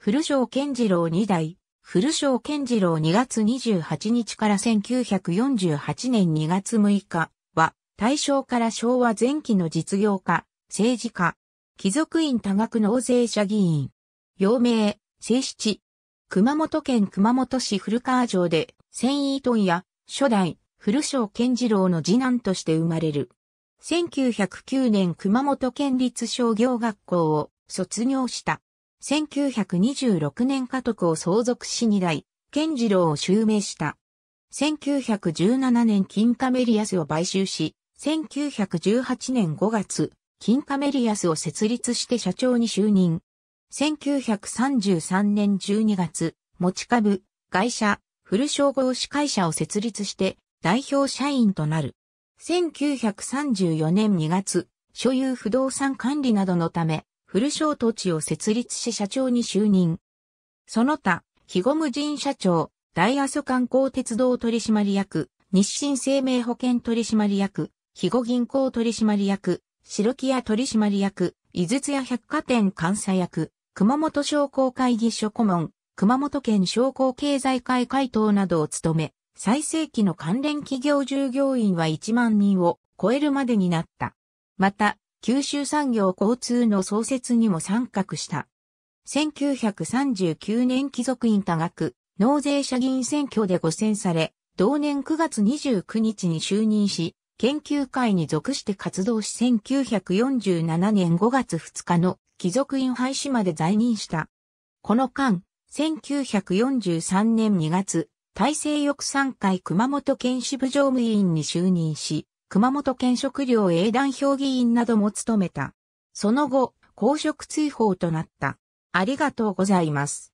古城健次郎2代、古城健次郎2月28日から1948年2月6日は、大正から昭和前期の実業家、政治家、貴族院多額納税者議員、陽明、正七、熊本県熊本市古川城で、繊維問屋、初代、古城健次郎の次男として生まれる。1909年熊本県立商業学校を卒業した。1926年家督を相続し二代、健次郎を襲名した。1917年金カメリアスを買収し、1918年5月、金カメリアスを設立して社長に就任。1933年12月、持ち株、会社、フル商合司会社を設立して代表社員となる。1934年2月、所有不動産管理などのため、古小土地を設立し社長に就任。その他、肥後無人社長、大阿蘇観光鉄道取締役、日清生命保険取締役、肥後銀行取締役、白木屋取締役、井筒屋百貨店監査役、熊本商工会議所顧問、熊本県商工経済会会頭などを務め、最盛期の関連企業従業員は1万人を超えるまでになった。また、九州産業交通の創設にも参画した。1939年貴族院多額、納税者議員選挙で5選され、同年9月29日に就任し、研究会に属して活動し1947年5月2日の貴族院廃止まで在任した。この間、1943年2月、大政翼3会熊本県支部常務委員に就任し、熊本県食料営団評議員なども務めた。その後、公職追放となった。ありがとうございます。